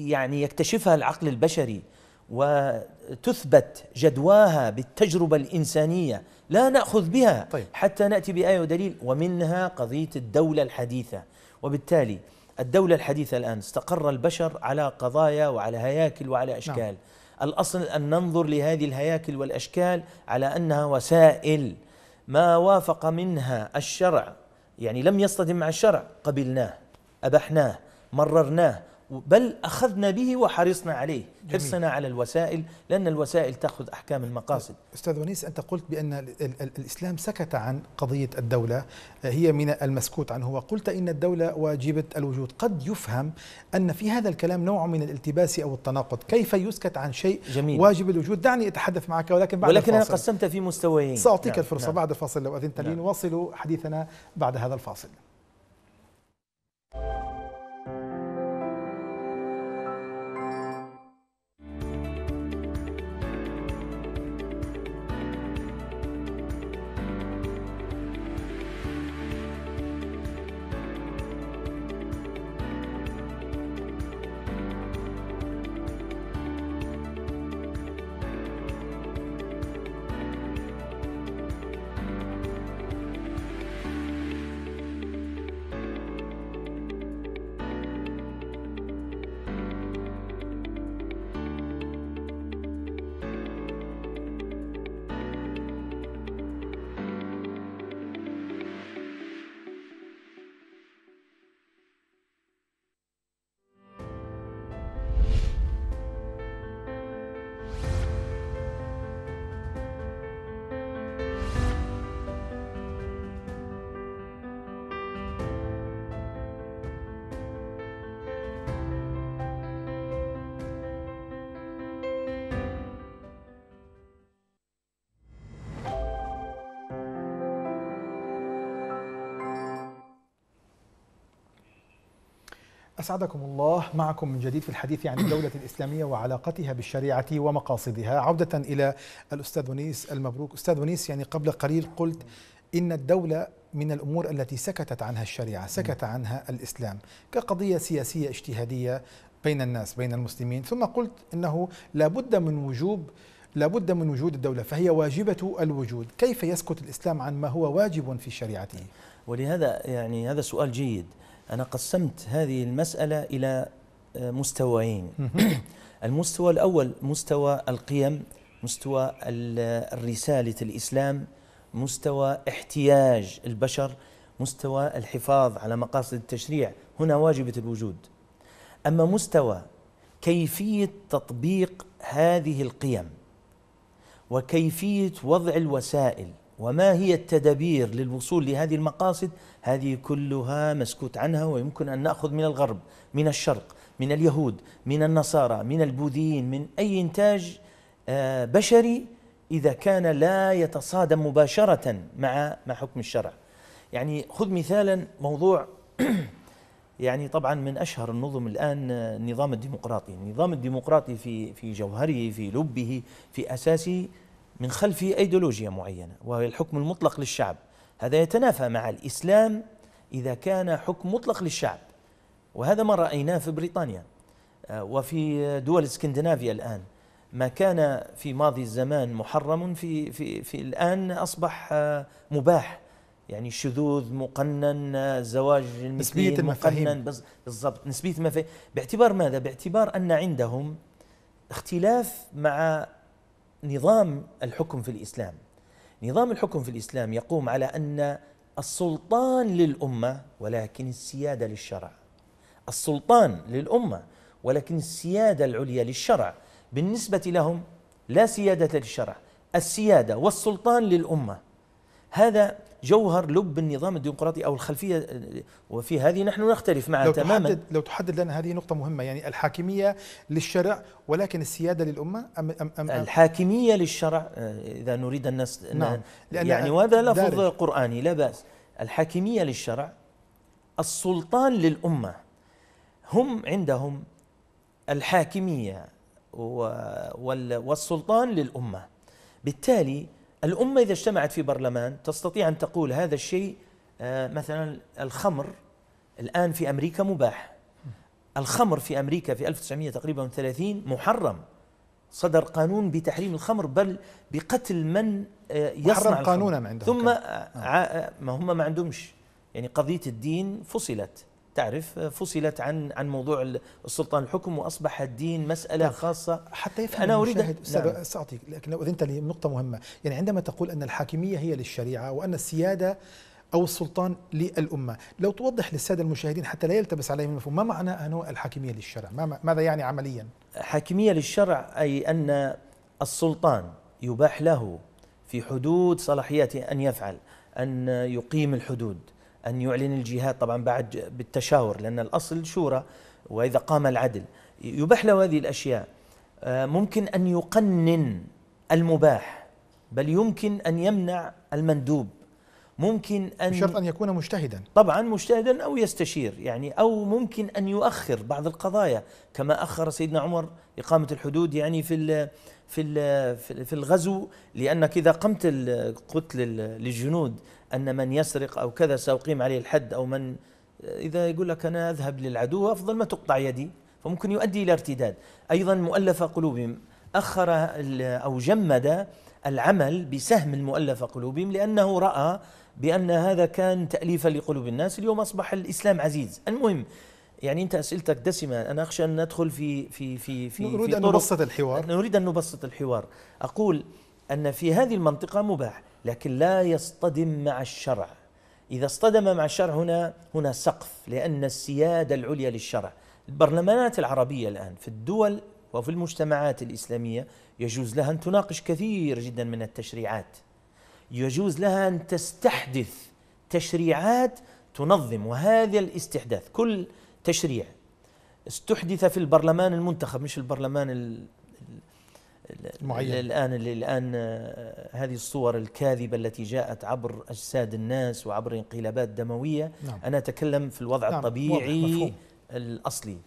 يعني يكتشفها العقل البشري وتثبت جدواها بالتجربه الانسانيه لا ناخذ بها طيب. حتى ناتي بايه ودليل ومنها قضيه الدوله الحديثه وبالتالي الدولة الحديثة الآن استقر البشر على قضايا وعلى هياكل وعلى نعم. أشكال نعم. الأصل أن ننظر لهذه الهياكل والأشكال على أنها وسائل ما وافق منها الشرع يعني لم يصطدم مع الشرع قبلناه أبحناه مررناه بل أخذنا به وحرصنا عليه حرصنا على الوسائل لأن الوسائل تأخذ أحكام المقاصد أستاذ ونيس أنت قلت بأن الإسلام سكت عن قضية الدولة آه، هي من المسكوت عنه وقلت إن الدولة واجبة الوجود قد يفهم أن في هذا الكلام نوع من الالتباس أو التناقض كيف يسكت عن شيء جميل. واجب الوجود دعني أتحدث معك ولكن بعد ولكن الفاصل. أنا قسمت في مستويين سأعطيك نعم. الفرصة نعم. بعد الفاصل لو أذنت نعم. لي نواصل حديثنا بعد هذا الفاصل أسعدكم الله معكم من جديد في الحديث عن الدولة الإسلامية وعلاقتها بالشريعة ومقاصدها عودة إلى الأستاذ ونيس المبروك أستاذ ونيس يعني قبل قليل قلت إن الدولة من الأمور التي سكتت عنها الشريعة سكت عنها الإسلام كقضية سياسية اجتهادية بين الناس بين المسلمين ثم قلت إنه لابد من وجوب لابد من وجود الدولة فهي واجبة الوجود كيف يسكت الإسلام عن ما هو واجب في شريعته ولهذا يعني هذا سؤال جيد أنا قسمت هذه المسألة إلى آه، مستويين المستوى الأول مستوى القيم مستوى الرسالة الإسلام مستوى احتياج البشر مستوى الحفاظ على مقاصد التشريع هنا واجبة الوجود أما مستوى كيفية تطبيق هذه القيم وكيفية وضع الوسائل وما هي التدابير للوصول لهذه المقاصد هذه كلها مسكوت عنها ويمكن أن نأخذ من الغرب من الشرق من اليهود من النصارى من البوذيين من أي إنتاج آه، بشري إذا كان لا يتصادم مباشرة مع مع حكم الشرع يعني خذ مثالا موضوع يعني طبعا من أشهر النظم الآن النظام آه، الديمقراطي النظام الديمقراطي في في جوهره في لبه في أساسه من خلفه أيديولوجيا معينة وهي الحكم المطلق للشعب هذا يتنافى مع الإسلام إذا كان حكم مطلق للشعب وهذا ما رأيناه في بريطانيا آه، وفي دول اسكندنافيا الآن ما كان في ماضي الزمان محرم في في في الآن أصبح آه، مباح يعني الشذوذ مقنن آه، زواج نسبية مقنن بالضبط نسبية المفاهيم باعتبار ماذا؟ باعتبار أن عندهم اختلاف مع نظام الحكم في الاسلام نظام الحكم في الاسلام يقوم على ان السلطان للامه ولكن السياده للشرع السلطان للامه ولكن السياده العليا للشرع بالنسبه لهم لا سياده للشرع السياده والسلطان للامه هذا جوهر لب النظام الديمقراطي أو الخلفية وفي هذه نحن نختلف معها لو تماما تحدد لو تحدد لنا هذه نقطة مهمة يعني الحاكمية للشرع ولكن السيادة للأمة أم أم أم الحاكمية للشرع آه، إذا نريد الناس نعم يعني وهذا لفظ قرآني لا بأس الحاكمية للشرع السلطان للأمة هم عندهم الحاكمية والسلطان للأمة بالتالي الأمة إذا اجتمعت في برلمان تستطيع أن تقول هذا الشيء آه، مثلا الخمر الآن في أمريكا مباح الخمر في أمريكا في 1900 تقريبا 30 محرم صدر قانون بتحريم الخمر بل بقتل من آه، يصنع قانونا عندهم ثم آه، ما هم ما عندهمش يعني قضية الدين فصلت تعرف آه، فصلت عن عن موضوع السلطان الحكم واصبح الدين مساله نعم. خاصه حتى يفهم انا اريد نعم. ساعطيك لكن لو اذنت لي نقطه مهمه يعني عندما تقول ان الحاكميه هي للشريعه وان السياده أو السلطان للأمة لو توضح للسادة المشاهدين حتى لا يلتبس عليهم المفهوم ما معنى أنه الحاكمية للشرع ما ماذا يعني عمليا حاكمية للشرع أي أن السلطان يباح له في حدود صلاحياته أن يفعل أن يقيم الحدود أن يعلن الجهاد طبعا بعد بالتشاور لأن الأصل شورى وإذا قام العدل يباح له هذه الأشياء آه، ممكن أن يقنن المباح بل يمكن أن يمنع المندوب ممكن أن بشرط أن يكون مجتهدا طبعا مجتهدا أو يستشير يعني أو ممكن أن يؤخر بعض القضايا كما أخر سيدنا عمر إقامة الحدود يعني في الـ في الـ في الغزو لأنك إذا قمت قلت للجنود أن من يسرق أو كذا سأقيم عليه الحد أو من إذا يقول لك أنا أذهب للعدو أفضل ما تقطع يدي فممكن يؤدي إلى ارتداد أيضا مؤلفة قلوبهم أخر أو جمد العمل بسهم المؤلفة قلوبهم لأنه رأى بأن هذا كان تأليفا لقلوب الناس اليوم أصبح الإسلام عزيز المهم يعني انت اسئلتك دسمه انا اخشى ان ندخل في في في في نريد في ان نبسط الحوار نريد ان نبسط الحوار اقول ان في هذه المنطقه مباح لكن لا يصطدم مع الشرع إذا اصطدم مع الشرع هنا هنا سقف لأن السيادة العليا للشرع البرلمانات العربية الآن في الدول وفي المجتمعات الإسلامية يجوز لها أن تناقش كثير جدا من التشريعات يجوز لها أن تستحدث تشريعات تنظم وهذا الاستحداث كل تشريع استحدث في البرلمان المنتخب مش البرلمان معين الان الان آه، هذه الصور الكاذبه التي جاءت عبر اجساد الناس وعبر انقلابات دمويه نعم. انا اتكلم في الوضع نعم. الطبيعي الاصلي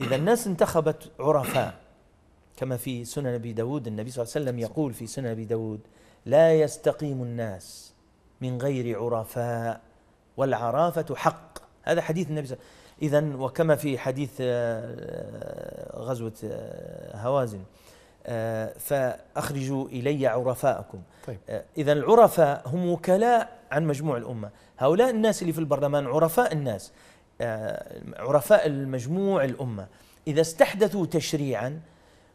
اذا الناس انتخبت عرفاء كما في سنن ابي داود النبي صلى الله عليه وسلم يقول في سنن ابي داود لا يستقيم الناس من غير عرفاء والعرافه حق هذا حديث النبي صلى الله عليه وسلم اذا وكما في حديث آه، آه، غزوه هوازن آه، فأخرجوا إلي عرفاءكم طيب. آه، إذا العرفاء هم وكلاء عن مجموع الأمة هؤلاء الناس اللي في البرلمان عرفاء الناس آه، عرفاء المجموع الأمة إذا استحدثوا تشريعا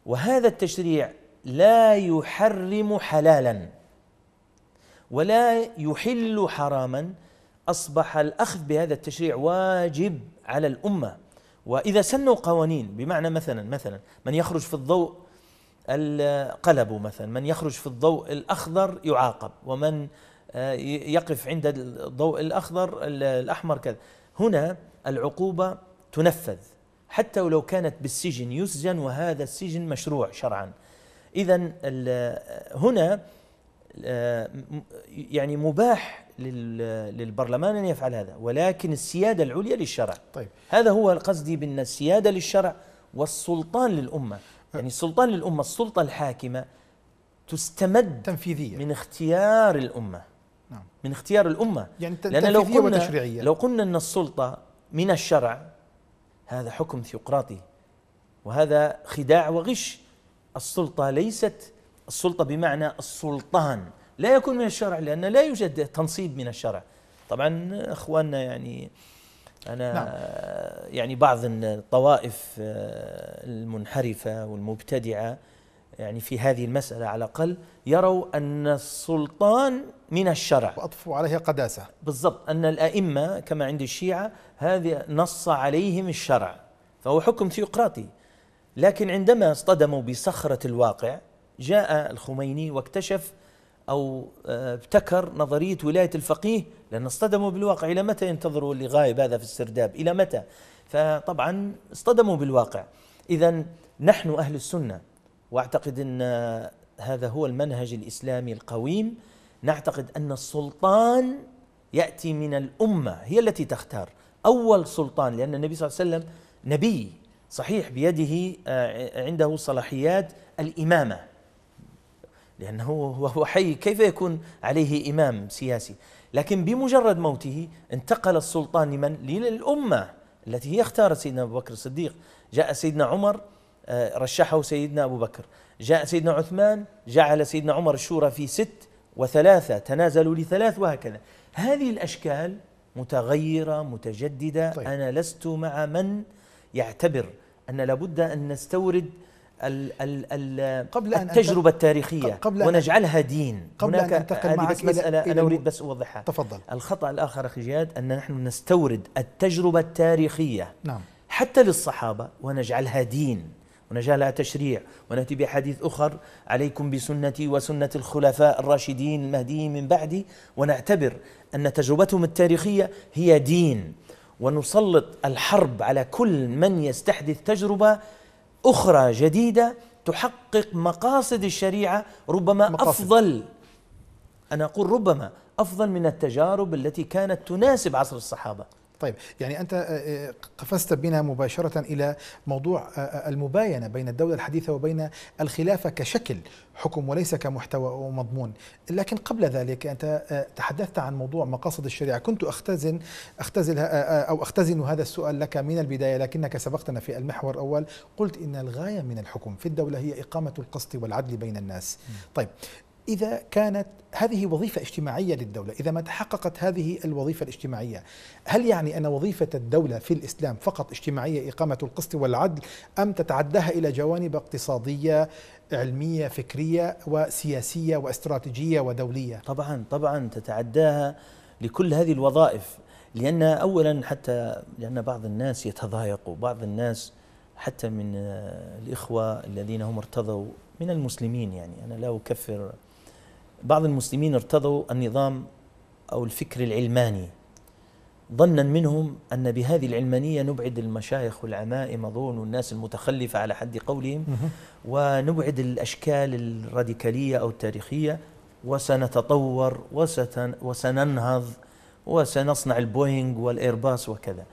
وهذا التشريع لا يحرم حلالا ولا يحل حراما أصبح الأخذ بهذا التشريع واجب على الأمة وإذا سنوا قوانين بمعنى مثلا مثلا من يخرج في الضوء القلب مثلا من يخرج في الضوء الأخضر يعاقب ومن آه، يقف عند الضوء الأخضر الأحمر كذا هنا العقوبة تنفذ حتى ولو كانت بالسجن يسجن وهذا السجن مشروع شرعا إذا هنا آه، يعني مباح للبرلمان أن يفعل هذا ولكن السيادة العليا للشرع طيب. هذا هو قصدي بأن السيادة للشرع والسلطان للأمة يعني السلطان للأمة السلطة الحاكمة تستمد تنفيذية من اختيار الأمة نعم من اختيار الأمة يعني لأن لو قلنا وتشريعية لو قلنا أن السلطة من الشرع هذا حكم ثيوقراطي وهذا خداع وغش السلطة ليست السلطة بمعنى السلطان لا يكون من الشرع لأن لا يوجد تنصيب من الشرع طبعا أخواننا يعني أنا نعم. يعني بعض الطوائف آه، المنحرفة والمبتدعة يعني في هذه المسألة على الأقل يروا أن السلطان من الشرع وأطفوا عليه قداسة بالضبط أن الأئمة كما عند الشيعة هذه نص عليهم الشرع فهو حكم ثيوقراطي لكن عندما اصطدموا بصخرة الواقع جاء الخميني واكتشف أو آه، ابتكر نظرية ولاية الفقيه لأن اصطدموا بالواقع إلى متى ينتظروا اللي غايب هذا في السرداب إلى متى فطبعا اصطدموا بالواقع إذا نحن أهل السنة وأعتقد أن آه، هذا هو المنهج الإسلامي القويم نعتقد أن السلطان يأتي من الأمة هي التي تختار أول سلطان لأن النبي صلى الله عليه وسلم نبي صحيح بيده آه، عنده صلاحيات الإمامة لأنه وهو حي كيف يكون عليه إمام سياسي لكن بمجرد موته انتقل السلطان لمن؟ للأمة التي هي اختارت سيدنا أبو بكر الصديق جاء سيدنا عمر آه، رشحه سيدنا أبو بكر جاء سيدنا عثمان جعل سيدنا عمر الشورى في ست وثلاثة تنازلوا لثلاث وهكذا هذه الأشكال متغيرة متجددة طيب. أنا لست مع من يعتبر أن لابد أن نستورد ال ال ال قبل أن التجربة التاريخية قبل أن ونجعلها دين قبل هناك أن أنتقل معك بس مسألة إلى أنا أريد بس أوضحها تفضل الخطأ الآخر أخي جهاد أن نحن نستورد التجربة التاريخية نعم حتى للصحابة ونجعلها دين ونجعلها تشريع ونأتي بحديث أخر عليكم بسنتي وسنة الخلفاء الراشدين المهديين من بعدي ونعتبر أن تجربتهم التاريخية هي دين ونسلط الحرب على كل من يستحدث تجربة أخرى جديدة تحقق مقاصد الشريعة ربما مقاصد. أفضل أنا أقول ربما أفضل من التجارب التي كانت تناسب عصر الصحابة طيب يعني أنت آه، آه، قفزت بنا مباشرة إلى موضوع آه، المباينة بين الدولة الحديثة وبين الخلافة كشكل حكم وليس كمحتوى ومضمون لكن قبل ذلك أنت تحدثت عن موضوع مقاصد الشريعة كنت أختزن أختزل أو أختزن هذا السؤال لك من البداية لكنك سبقتنا في المحور الأول قلت إن الغاية من الحكم في الدولة هي إقامة القسط والعدل بين الناس طيب إذا كانت هذه وظيفة اجتماعية للدولة إذا ما تحققت هذه الوظيفة الاجتماعية هل يعني أن وظيفة الدولة في الإسلام فقط اجتماعية إقامة القسط والعدل أم تتعداها إلى جوانب اقتصادية علمية فكرية وسياسية واستراتيجية ودولية طبعا طبعا تتعداها لكل هذه الوظائف لأن أولا حتى لأن بعض الناس يتضايقوا بعض الناس حتى من آه، الإخوة الذين هم ارتضوا من المسلمين يعني أنا لا أكفر بعض المسلمين ارتضوا النظام أو الفكر العلماني ظنا منهم أن بهذه العلمانية نبعد المشايخ والعمائم أظن والناس المتخلفة على حد قولهم ونبعد الأشكال الراديكالية أو التاريخية وسنتطور وسننهض وسنصنع البوينغ والإيرباص وكذا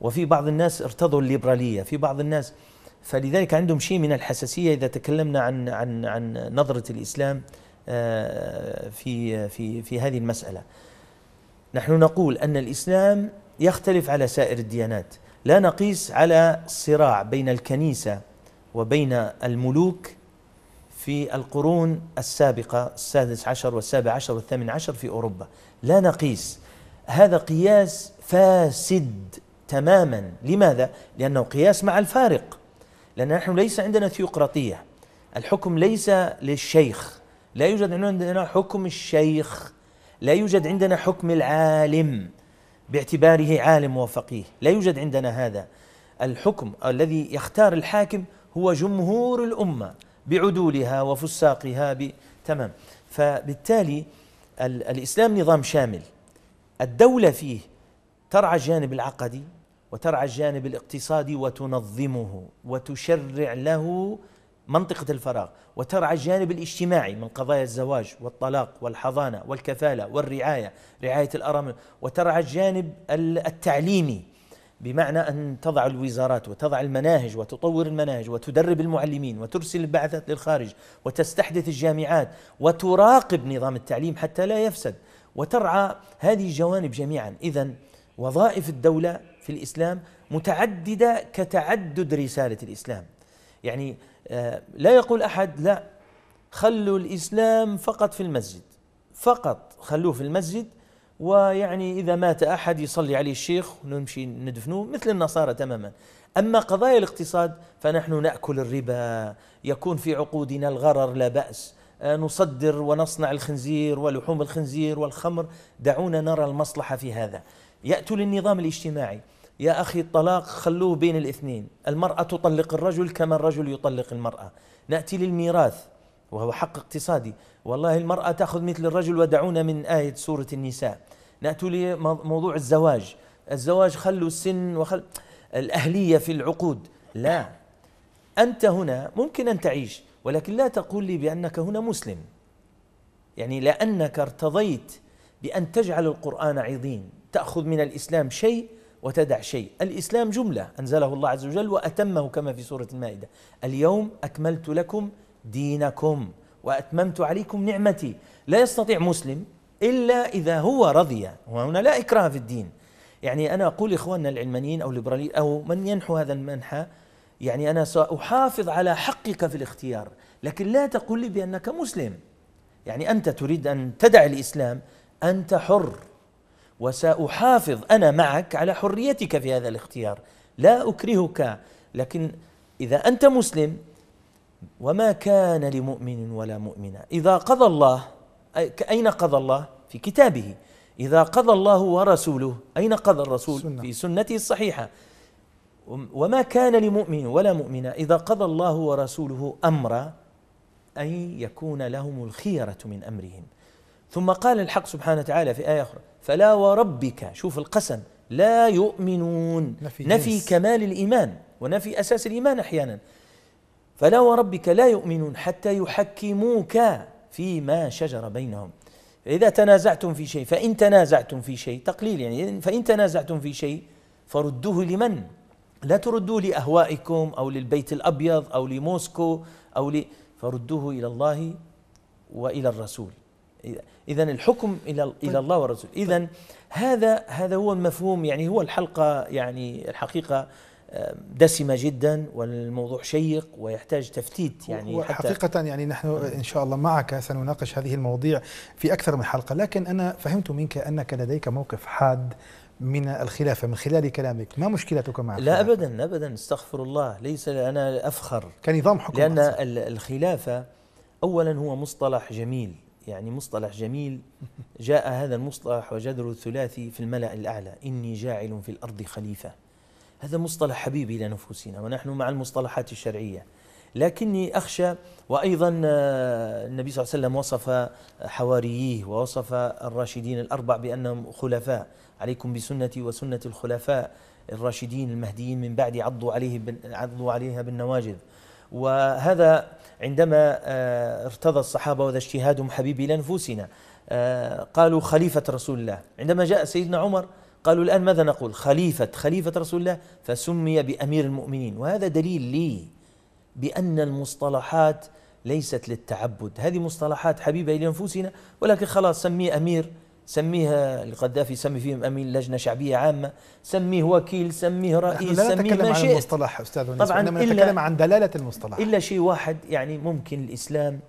وفي بعض الناس ارتضوا الليبرالية في بعض الناس فلذلك عندهم شيء من الحساسية إذا تكلمنا عن عن عن نظرة الإسلام آه، في في في هذه المسألة نحن نقول أن الإسلام يختلف على سائر الديانات لا نقيس على الصراع بين الكنيسة وبين الملوك في القرون السابقة السادس عشر والسابع عشر والثامن عشر في أوروبا لا نقيس هذا قياس فاسد تماما لماذا؟ لأنه قياس مع الفارق لأن نحن ليس عندنا ثيوقراطية الحكم ليس للشيخ لا يوجد عندنا حكم الشيخ لا يوجد عندنا حكم العالم باعتباره عالم وفقيه لا يوجد عندنا هذا الحكم الذي يختار الحاكم هو جمهور الأمة بعدولها وفساقها تمام فبالتالي الإسلام نظام شامل الدولة فيه ترعى الجانب العقدي وترعى الجانب الاقتصادي وتنظمه وتشرع له منطقة الفراغ وترعى الجانب الاجتماعي من قضايا الزواج والطلاق والحضانة والكفالة والرعاية رعاية الأرامل وترعى الجانب التعليمي بمعنى أن تضع الوزارات وتضع المناهج وتطور المناهج وتدرب المعلمين وترسل البعثات للخارج وتستحدث الجامعات وتراقب نظام التعليم حتى لا يفسد وترعى هذه الجوانب جميعا إذا وظائف الدولة في الإسلام متعددة كتعدد رسالة الإسلام يعني آه، لا يقول أحد لا خلوا الإسلام فقط في المسجد فقط خلوه في المسجد ويعني إذا مات أحد يصلي عليه الشيخ ونمشي ندفنوه مثل النصارى تماما أما قضايا الاقتصاد فنحن نأكل الربا يكون في عقودنا الغرر لا بأس آه، نصدر ونصنع الخنزير ولحوم الخنزير والخمر دعونا نرى المصلحة في هذا يأتوا للنظام الاجتماعي يا أخي الطلاق خلوه بين الاثنين المرأة تطلق الرجل كما الرجل يطلق المرأة نأتي للميراث وهو حق اقتصادي والله المرأة تأخذ مثل الرجل ودعونا من آية سورة النساء نأتي لموضوع الزواج الزواج خلوا السن وخل الأهلية في العقود لا أنت هنا ممكن أن تعيش ولكن لا تقول لي بأنك هنا مسلم يعني لأنك ارتضيت بأن تجعل القرآن عظيم تأخذ من الإسلام شيء وتدع شيء الإسلام جملة أنزله الله عز وجل وأتمه كما في سورة المائدة اليوم أكملت لكم دينكم وأتممت عليكم نعمتي لا يستطيع مسلم إلا إذا هو رضي وهنا لا إكراه في الدين يعني أنا أقول إخواننا العلمانيين أو الليبراليين أو من ينحو هذا المنحى يعني أنا سأحافظ على حقك في الاختيار لكن لا تقل لي بأنك مسلم يعني أنت تريد أن تدع الإسلام أنت حر وساحافظ انا معك على حريتك في هذا الاختيار لا اكرهك لكن اذا انت مسلم وما كان لمؤمن ولا مؤمنه اذا قضى الله اين قضى الله في كتابه اذا قضى الله ورسوله اين قضى الرسول سنة. في سنته الصحيحه وما كان لمؤمن ولا مؤمنه اذا قضى الله ورسوله امرا ان يكون لهم الخيره من امرهم ثم قال الحق سبحانه وتعالى في ايه اخرى فلا وربك شوف القسم لا يؤمنون نفي, نفي كمال الإيمان ونفي أساس الإيمان أحيانا فلا وربك لا يؤمنون حتى يحكموك فيما شجر بينهم إذا تنازعتم في شيء فإن تنازعتم في شيء تقليل يعني فإن تنازعتم في شيء فردوه لمن؟ لا تردوه لأهوائكم أو للبيت الأبيض أو لموسكو أو ل... فردوه إلى الله وإلى الرسول إذا الحكم إلى إلى طيب. الله والرسول طيب. إذا هذا هذا هو المفهوم يعني هو الحلقة يعني الحقيقة دسمة جدا والموضوع شيق ويحتاج تفتيت يعني حقيقة يعني نحن نعم. إن شاء الله معك سنناقش هذه المواضيع في أكثر من حلقة لكن أنا فهمت منك أنك لديك موقف حاد من الخلافة من خلال كلامك ما مشكلتك مع الخلافة؟ لا أبدا أبدا استغفر الله ليس أنا أفخر كنظام حكم لأن أصلاً. الخلافة أولا هو مصطلح جميل يعني مصطلح جميل جاء هذا المصطلح وجذر الثلاثي في الملأ الأعلى إني جاعل في الأرض خليفة هذا مصطلح حبيب إلى نفوسنا ونحن مع المصطلحات الشرعية لكني أخشى وأيضا آه، النبي صلى الله عليه وسلم وصف حوارييه ووصف الراشدين الأربع بأنهم خلفاء عليكم بسنتي وسنة الخلفاء الراشدين المهديين من بعد عضوا عليه عضوا عليها بالنواجذ وهذا عندما آه، ارتضى الصحابة وذا اجتهادهم حبيبي لأنفسنا آه، قالوا خليفة رسول الله عندما جاء سيدنا عمر قالوا الآن ماذا نقول خليفة خليفة رسول الله فسمي بأمير المؤمنين وهذا دليل لي بأن المصطلحات ليست للتعبد هذه مصطلحات حبيبة لأنفسنا ولكن خلاص سميه أمير سميها القذافي سمي فيهم امين لجنه شعبيه عامه سميه وكيل سميه رئيس لا سميه ما عن المصطلح استاذ طبعا انما نتكلم عن دلاله المصطلح الا شيء واحد يعني ممكن الاسلام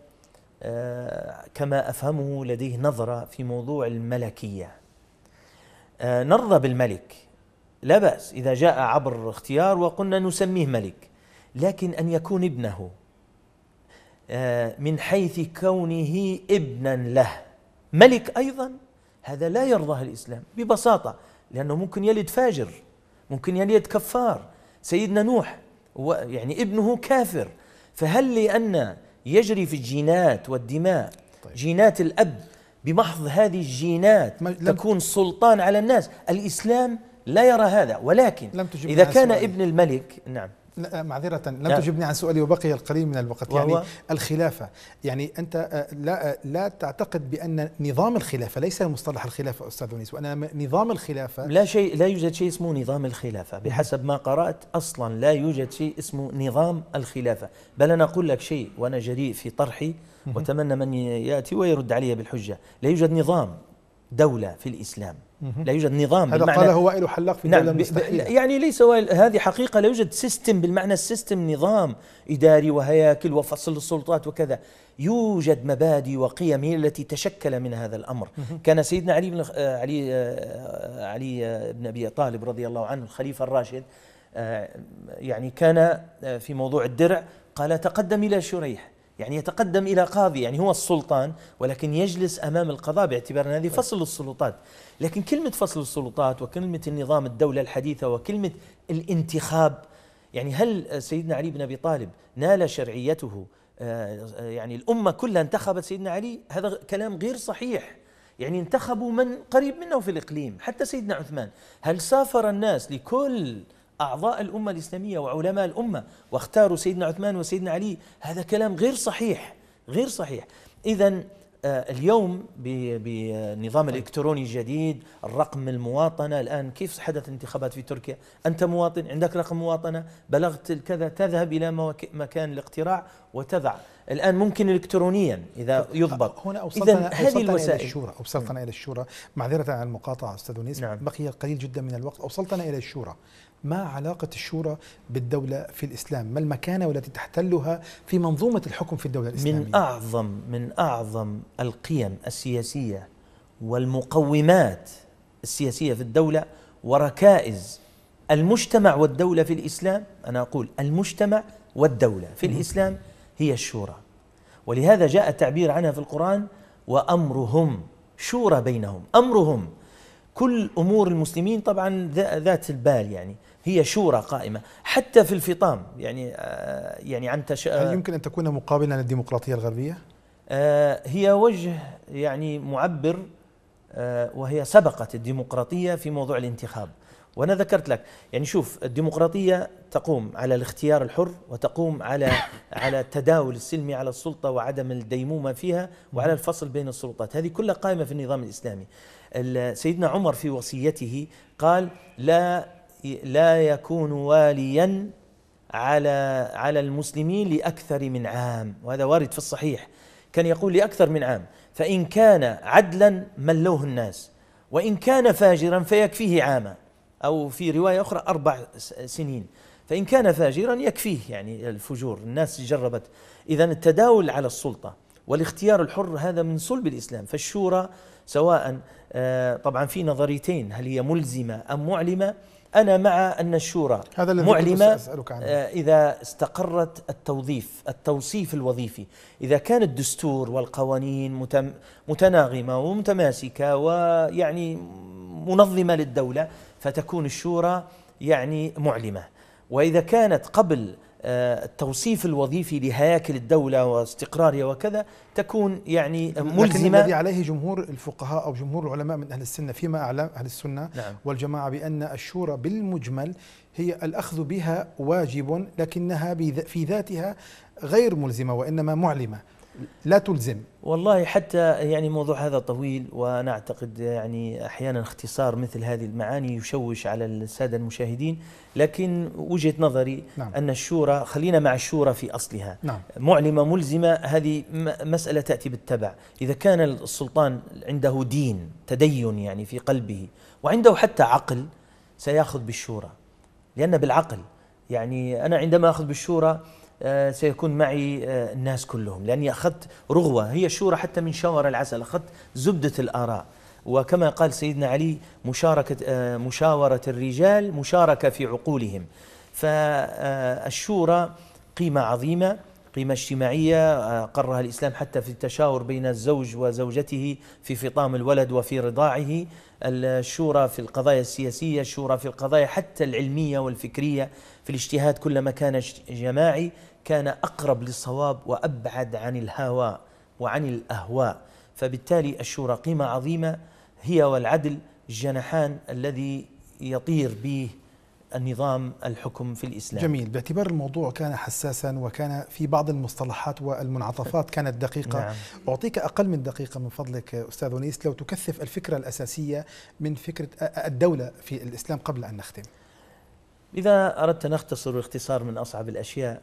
آه كما افهمه لديه نظره في موضوع الملكيه آه نرضى بالملك لا باس اذا جاء عبر اختيار وقلنا نسميه ملك لكن ان يكون ابنه آه من حيث كونه ابنا له ملك ايضا هذا لا يرضاه الإسلام ببساطة لأنه ممكن يلد فاجر ممكن يلد كفار سيدنا نوح يعني ابنه كافر فهل لأن يجري في الجينات والدماء طيب. جينات الأب بمحض هذه الجينات تكون سلطان على الناس الإسلام لا يرى هذا ولكن لم تجب إذا كان سؤالي. ابن الملك نعم آه، معذرة لم تجبني عن سؤالي وبقي القليل من الوقت يعني الخلافة يعني أنت آه، لا آه، لا تعتقد بأن نظام الخلافة ليس مصطلح الخلافة أستاذ ونيس وأنا نظام الخلافة لا شيء لا يوجد شيء اسمه نظام الخلافة بحسب ما قرأت أصلا لا يوجد شيء اسمه نظام الخلافة بل أنا أقول لك شيء وأنا جريء في طرحي وأتمنى من يأتي ويرد علي بالحجة لا يوجد نظام دولة في الإسلام لا يوجد نظام هذا قاله وائل حلاق في نعم يعني ليس هذه حقيقة لا يوجد سيستم بالمعنى السيستم نظام إداري وهياكل وفصل السلطات وكذا يوجد مبادئ وقيم هي التي تشكل من هذا الأمر كان سيدنا علي بن آه، علي آه، آه، علي بن أبي طالب رضي الله عنه الخليفة الراشد يعني كان في موضوع الدرع قال تقدم إلى شريح يعني يتقدم إلى قاضي يعني هو السلطان ولكن يجلس أمام القضاء باعتبار أن هذه طيب. فصل السلطات لكن كلمة فصل السلطات وكلمة النظام الدولة الحديثة وكلمة الانتخاب يعني هل سيدنا علي بن أبي طالب نال شرعيته آه، يعني الأمة كلها انتخبت سيدنا علي هذا كلام غير صحيح يعني انتخبوا من قريب منه في الإقليم حتى سيدنا عثمان هل سافر الناس لكل أعضاء الأمة الإسلامية وعلماء الأمة واختاروا سيدنا عثمان وسيدنا علي هذا كلام غير صحيح غير صحيح إذا آه، اليوم بنظام طيب. الإلكتروني الجديد الرقم المواطنة الآن كيف حدث انتخابات في تركيا أنت مواطن عندك رقم مواطنة بلغت كذا تذهب إلى مكان الاقتراع وتضع الآن ممكن إلكترونيا إذا طيب، يضبط هنا أوصلتنا, هذه الوسائل إلى الشورى أوصلتنا إلى الشورى معذرة عن المقاطعة أستاذ نيس نعم. بقي قليل جدا من الوقت أوصلتنا إلى الشورى ما علاقة الشورى بالدولة في الإسلام ما المكانة التي تحتلها في منظومة الحكم في الدولة الإسلامية من أعظم من أعظم القيم السياسية والمقومات السياسية في الدولة وركائز المجتمع والدولة في الإسلام أنا أقول المجتمع والدولة في الإسلام هي الشورى ولهذا جاء التعبير عنها في القرآن وأمرهم شورى بينهم أمرهم كل أمور المسلمين طبعا ذات البال يعني هي شورى قائمة حتى في الفطام يعني آه، يعني عن تش... آه، هل يمكن أن تكون مقابلا للديمقراطية الغربية؟ آه، هي وجه يعني معبر وهي سبقت الديمقراطية في موضوع الانتخاب وأنا ذكرت لك يعني شوف الديمقراطية تقوم على الاختيار الحر وتقوم على على التداول السلمي على السلطة وعدم الديمومة فيها وعلى الفصل بين السلطات هذه كلها قائمة في النظام الإسلامي سيدنا عمر في وصيته قال لا لا يكون واليا على على المسلمين لأكثر من عام وهذا وارد في الصحيح كان يقول لأكثر من عام فإن كان عدلا ملوه الناس وإن كان فاجرا فيكفيه عاما أو في رواية أخرى أربع سنين فإن كان فاجرا يكفيه يعني الفجور الناس جربت إذا التداول على السلطة والاختيار الحر هذا من صلب الإسلام فالشورى سواء آه، طبعا في نظريتين هل هي ملزمة أم معلمة أنا مع أن الشورى هذا الذي معلمة أسألك عنه. آه، إذا استقرت التوظيف التوصيف الوظيفي إذا كان الدستور والقوانين متناغمة ومتماسكة ويعني منظمة للدولة فتكون الشورى يعني معلمة وإذا كانت قبل آه، التوصيف الوظيفي لهياكل الدولة واستقرارها وكذا تكون يعني ملزمة لكن الذي عليه جمهور الفقهاء أو جمهور العلماء من أهل السنة فيما أعلم أهل السنة نعم. والجماعة بأن الشورى بالمجمل هي الأخذ بها واجب لكنها في ذاتها غير ملزمة وإنما معلمة لا تلزم والله حتى يعني موضوع هذا طويل وانا اعتقد يعني احيانا اختصار مثل هذه المعاني يشوش على الساده المشاهدين لكن وجهه نظري نعم. ان الشورى خلينا مع الشورى في اصلها نعم. معلمه ملزمه هذه مساله تاتي بالتبع اذا كان السلطان عنده دين تدين يعني في قلبه وعنده حتى عقل سياخذ بالشورى لان بالعقل يعني انا عندما اخذ بالشورى آه، سيكون معي آه، الناس كلهم لأني أخذت رغوة هي الشورى حتى من شاور العسل أخذت زبدة الآراء وكما قال سيدنا علي مشاركة آه، مشاورة الرجال مشاركة في عقولهم فالشورى قيمة عظيمة قيمة اجتماعية آه، قرها الإسلام حتى في التشاور بين الزوج وزوجته في فطام الولد وفي رضاعه الشورى في القضايا السياسية الشورى في القضايا حتى العلمية والفكرية في الاجتهاد كلما كان جماعي كان أقرب للصواب وأبعد عن الهوى وعن الأهواء فبالتالي الشورى قيمة عظيمة هي والعدل جناحان الذي يطير به النظام الحكم في الإسلام جميل باعتبار الموضوع كان حساسا وكان في بعض المصطلحات والمنعطفات كانت دقيقة نعم. أعطيك أقل من دقيقة من فضلك أستاذ ونيس لو تكثف الفكرة الأساسية من فكرة الدولة في الإسلام قبل أن نختم إذا أردت نختصر الاختصار من أصعب الأشياء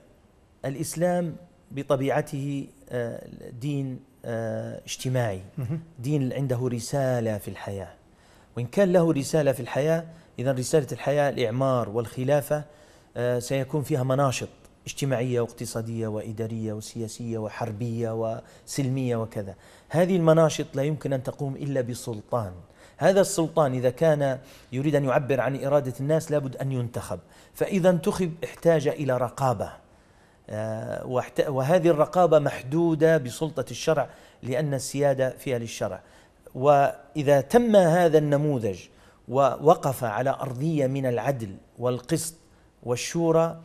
الإسلام بطبيعته آه، دين آه، اجتماعي دين عنده رسالة في الحياة وإن كان له رسالة في الحياة إذا رسالة الحياة الإعمار والخلافة آه، سيكون فيها مناشط اجتماعية واقتصادية وإدارية وسياسية وحربية وسلمية وكذا هذه المناشط لا يمكن أن تقوم إلا بسلطان هذا السلطان إذا كان يريد أن يعبر عن إرادة الناس لابد أن ينتخب فإذا انتخب احتاج إلى رقابة آه، وهذه الرقابة محدودة بسلطة الشرع لأن السيادة فيها للشرع واذا تم هذا النموذج ووقف على ارضيه من العدل والقسط والشورى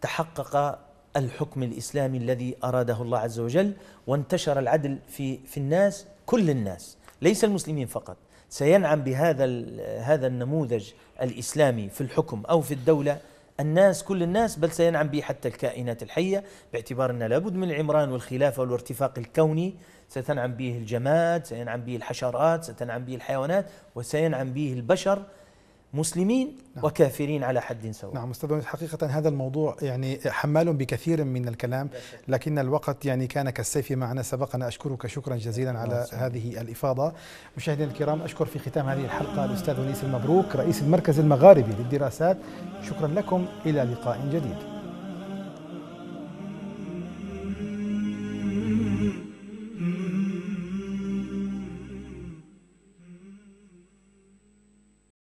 تحقق الحكم الاسلامي الذي اراده الله عز وجل وانتشر العدل في في الناس كل الناس ليس المسلمين فقط سينعم بهذا هذا النموذج الاسلامي في الحكم او في الدوله الناس كل الناس بل سينعم به حتى الكائنات الحيه باعتبار ان لابد من العمران والخلافه والارتفاق الكوني ستنعم به الجماد سينعم به الحشرات ستنعم به الحيوانات وسينعم به البشر مسلمين نعم. وكافرين على حد سواء نعم أستاذ حقيقة هذا الموضوع يعني حمال بكثير من الكلام لكن الوقت يعني كان كالسيف معنا سبقنا أشكرك شكرا جزيلا نعم، على هذه الإفاضة مشاهدينا الكرام أشكر في ختام هذه الحلقة الأستاذ ونيس المبروك رئيس المركز المغاربي للدراسات شكرا لكم إلى لقاء جديد